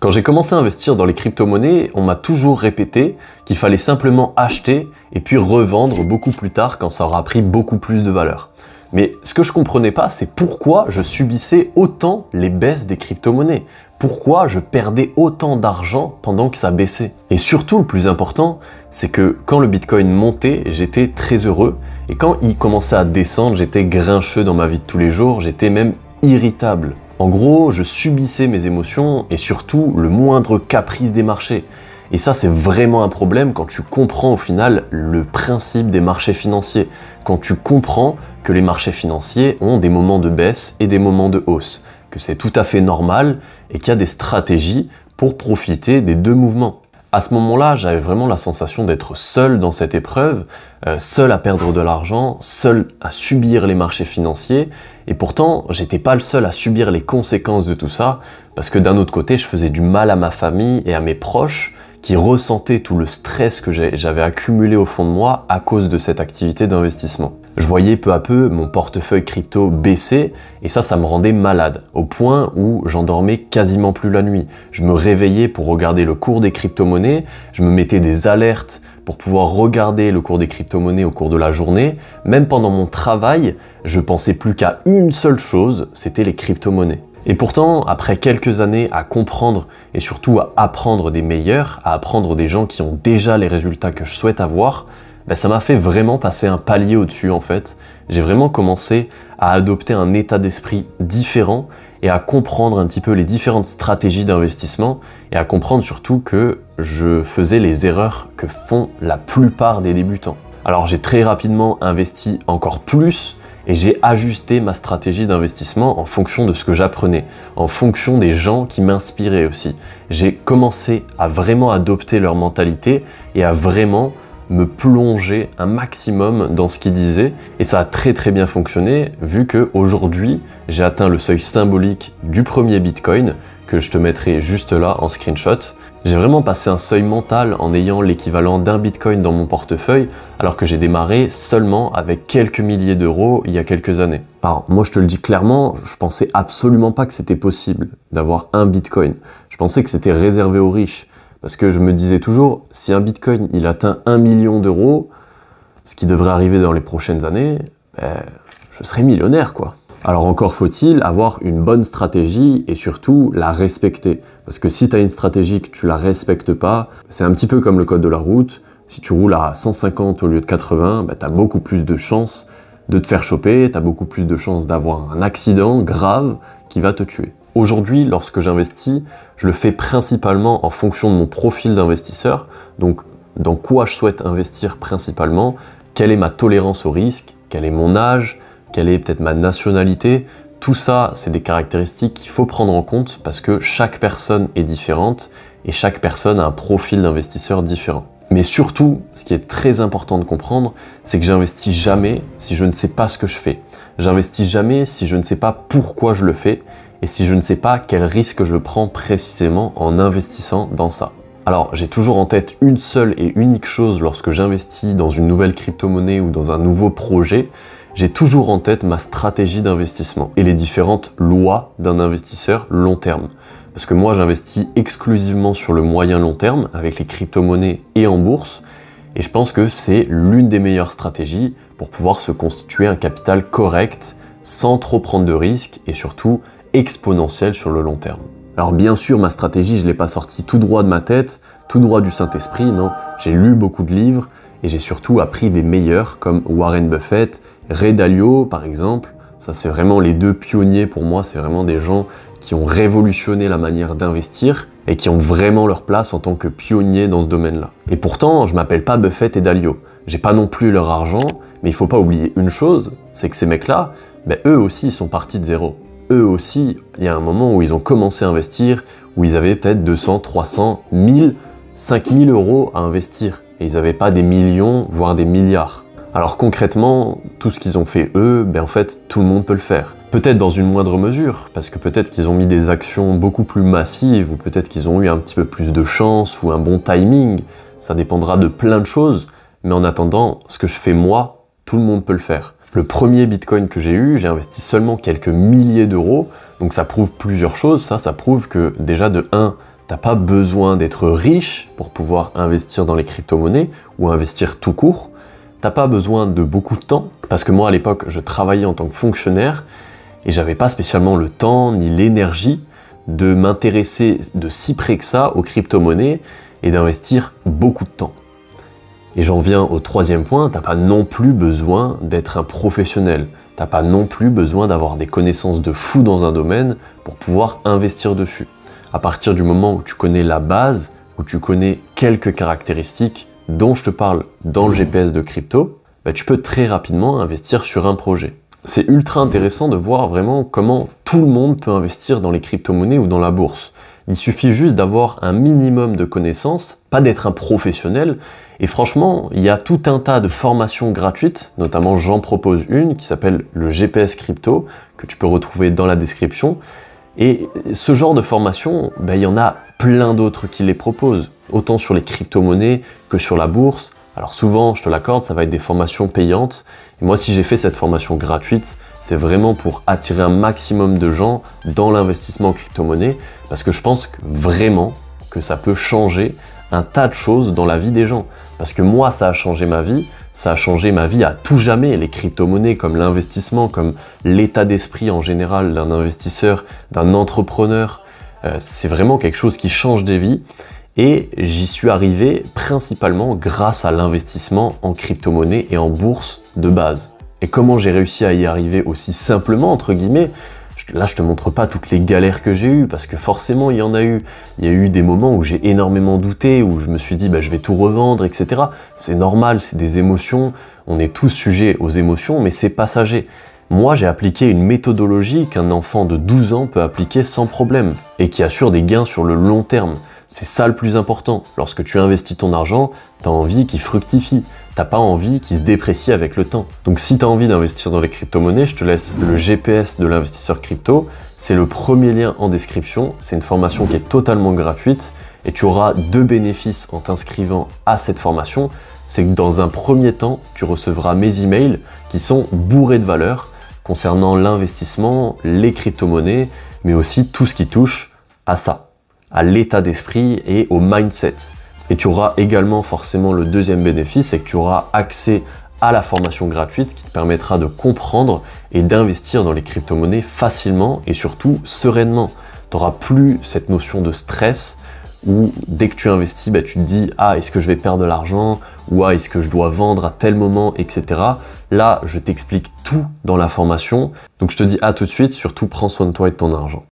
Quand j'ai commencé à investir dans les crypto-monnaies, on m'a toujours répété qu'il fallait simplement acheter et puis revendre beaucoup plus tard quand ça aura pris beaucoup plus de valeur. Mais ce que je comprenais pas, c'est pourquoi je subissais autant les baisses des crypto-monnaies. Pourquoi je perdais autant d'argent pendant que ça baissait. Et surtout, le plus important, c'est que quand le bitcoin montait, j'étais très heureux. Et quand il commençait à descendre, j'étais grincheux dans ma vie de tous les jours, j'étais même irritable. En gros, je subissais mes émotions et surtout le moindre caprice des marchés. Et ça, c'est vraiment un problème quand tu comprends au final le principe des marchés financiers, quand tu comprends que les marchés financiers ont des moments de baisse et des moments de hausse, que c'est tout à fait normal et qu'il y a des stratégies pour profiter des deux mouvements. À ce moment-là, j'avais vraiment la sensation d'être seul dans cette épreuve, euh, seul à perdre de l'argent, seul à subir les marchés financiers, et pourtant, j'étais pas le seul à subir les conséquences de tout ça, parce que d'un autre côté, je faisais du mal à ma famille et à mes proches, qui ressentaient tout le stress que j'avais accumulé au fond de moi à cause de cette activité d'investissement je voyais peu à peu mon portefeuille crypto baisser et ça, ça me rendait malade, au point où j'endormais quasiment plus la nuit. Je me réveillais pour regarder le cours des crypto-monnaies, je me mettais des alertes pour pouvoir regarder le cours des crypto-monnaies au cours de la journée. Même pendant mon travail, je pensais plus qu'à une seule chose, c'était les crypto-monnaies. Et pourtant, après quelques années à comprendre et surtout à apprendre des meilleurs, à apprendre des gens qui ont déjà les résultats que je souhaite avoir, bah, ça m'a fait vraiment passer un palier au-dessus en fait. J'ai vraiment commencé à adopter un état d'esprit différent et à comprendre un petit peu les différentes stratégies d'investissement et à comprendre surtout que je faisais les erreurs que font la plupart des débutants. Alors j'ai très rapidement investi encore plus et j'ai ajusté ma stratégie d'investissement en fonction de ce que j'apprenais, en fonction des gens qui m'inspiraient aussi. J'ai commencé à vraiment adopter leur mentalité et à vraiment me plonger un maximum dans ce qu'il disait. Et ça a très très bien fonctionné vu que aujourd'hui j'ai atteint le seuil symbolique du premier Bitcoin que je te mettrai juste là en screenshot. J'ai vraiment passé un seuil mental en ayant l'équivalent d'un bitcoin dans mon portefeuille, alors que j'ai démarré seulement avec quelques milliers d'euros il y a quelques années. Alors, moi, je te le dis clairement, je pensais absolument pas que c'était possible d'avoir un bitcoin. Je pensais que c'était réservé aux riches. Parce que je me disais toujours, si un Bitcoin, il atteint 1 million d'euros, ce qui devrait arriver dans les prochaines années, ben, je serai millionnaire, quoi. Alors encore faut-il avoir une bonne stratégie et surtout la respecter. Parce que si tu as une stratégie que tu la respectes pas, c'est un petit peu comme le code de la route. Si tu roules à 150 au lieu de 80, ben, tu as beaucoup plus de chances de te faire choper, tu as beaucoup plus de chances d'avoir un accident grave qui va te tuer. Aujourd'hui, lorsque j'investis, je le fais principalement en fonction de mon profil d'investisseur, donc dans quoi je souhaite investir principalement, quelle est ma tolérance au risque, quel est mon âge, quelle est peut-être ma nationalité. Tout ça, c'est des caractéristiques qu'il faut prendre en compte parce que chaque personne est différente et chaque personne a un profil d'investisseur différent. Mais surtout, ce qui est très important de comprendre, c'est que j'investis jamais si je ne sais pas ce que je fais. J'investis jamais si je ne sais pas pourquoi je le fais et si je ne sais pas quel risque je prends précisément en investissant dans ça. Alors j'ai toujours en tête une seule et unique chose lorsque j'investis dans une nouvelle crypto-monnaie ou dans un nouveau projet, j'ai toujours en tête ma stratégie d'investissement et les différentes lois d'un investisseur long terme. Parce que moi j'investis exclusivement sur le moyen long terme avec les crypto-monnaies et en bourse, et je pense que c'est l'une des meilleures stratégies pour pouvoir se constituer un capital correct sans trop prendre de risques et surtout exponentielle sur le long terme. Alors bien sûr, ma stratégie, je ne l'ai pas sortie tout droit de ma tête, tout droit du Saint-Esprit, non. J'ai lu beaucoup de livres et j'ai surtout appris des meilleurs comme Warren Buffett, Ray Dalio par exemple. Ça, c'est vraiment les deux pionniers pour moi, c'est vraiment des gens qui ont révolutionné la manière d'investir et qui ont vraiment leur place en tant que pionniers dans ce domaine-là. Et pourtant, je m'appelle pas Buffett et Dalio. J'ai pas non plus leur argent, mais il faut pas oublier une chose, c'est que ces mecs-là, ben, eux aussi, ils sont partis de zéro eux aussi, il y a un moment où ils ont commencé à investir, où ils avaient peut-être 200, 300, 1000, 5000 euros à investir. Et ils n'avaient pas des millions, voire des milliards. Alors concrètement, tout ce qu'ils ont fait eux, ben en fait, tout le monde peut le faire. Peut-être dans une moindre mesure, parce que peut-être qu'ils ont mis des actions beaucoup plus massives, ou peut-être qu'ils ont eu un petit peu plus de chance, ou un bon timing. Ça dépendra de plein de choses, mais en attendant, ce que je fais moi, tout le monde peut le faire. Le premier Bitcoin que j'ai eu, j'ai investi seulement quelques milliers d'euros, donc ça prouve plusieurs choses. Ça, ça prouve que déjà de 1, t'as pas besoin d'être riche pour pouvoir investir dans les crypto-monnaies ou investir tout court. T'as pas besoin de beaucoup de temps, parce que moi à l'époque, je travaillais en tant que fonctionnaire et j'avais pas spécialement le temps ni l'énergie de m'intéresser de si près que ça aux crypto-monnaies et d'investir beaucoup de temps. Et j'en viens au troisième point, t'as pas non plus besoin d'être un professionnel. n'as pas non plus besoin d'avoir des connaissances de fou dans un domaine pour pouvoir investir dessus. À partir du moment où tu connais la base, où tu connais quelques caractéristiques dont je te parle dans le GPS de crypto, bah, tu peux très rapidement investir sur un projet. C'est ultra intéressant de voir vraiment comment tout le monde peut investir dans les crypto-monnaies ou dans la bourse. Il suffit juste d'avoir un minimum de connaissances, pas d'être un professionnel, et franchement, il y a tout un tas de formations gratuites, notamment j'en propose une qui s'appelle le GPS crypto, que tu peux retrouver dans la description. Et ce genre de formation, ben, il y en a plein d'autres qui les proposent, autant sur les crypto-monnaies que sur la bourse. Alors souvent, je te l'accorde, ça va être des formations payantes. Et moi, si j'ai fait cette formation gratuite, c'est vraiment pour attirer un maximum de gens dans l'investissement en crypto-monnaie, parce que je pense vraiment que ça peut changer un tas de choses dans la vie des gens. Parce que moi, ça a changé ma vie, ça a changé ma vie à tout jamais. Les crypto-monnaies, comme l'investissement, comme l'état d'esprit en général d'un investisseur, d'un entrepreneur, euh, c'est vraiment quelque chose qui change des vies. Et j'y suis arrivé principalement grâce à l'investissement en crypto-monnaie et en bourse de base. Et comment j'ai réussi à y arriver aussi simplement, entre guillemets, là, je te montre pas toutes les galères que j'ai eues, parce que forcément, il y en a eu. Il y a eu des moments où j'ai énormément douté, où je me suis dit, bah, je vais tout revendre, etc. C'est normal, c'est des émotions. On est tous sujets aux émotions, mais c'est passager. Moi, j'ai appliqué une méthodologie qu'un enfant de 12 ans peut appliquer sans problème, et qui assure des gains sur le long terme. C'est ça le plus important. Lorsque tu investis ton argent, t'as envie qu'il fructifie pas envie qui se déprécie avec le temps. Donc si tu as envie d'investir dans les crypto-monnaies, je te laisse le GPS de l'investisseur crypto. C'est le premier lien en description. C'est une formation qui est totalement gratuite et tu auras deux bénéfices en t'inscrivant à cette formation. C'est que dans un premier temps, tu recevras mes emails qui sont bourrés de valeur concernant l'investissement, les crypto-monnaies, mais aussi tout ce qui touche à ça, à l'état d'esprit et au mindset. Et tu auras également forcément le deuxième bénéfice, c'est que tu auras accès à la formation gratuite qui te permettra de comprendre et d'investir dans les crypto-monnaies facilement et surtout sereinement. Tu n'auras plus cette notion de stress où dès que tu investis, bah, tu te dis Ah, est-ce que je vais perdre de l'argent Ou Ah, est-ce que je dois vendre à tel moment etc. Là, je t'explique tout dans la formation. Donc je te dis à tout de suite, surtout prends soin de toi et de ton argent.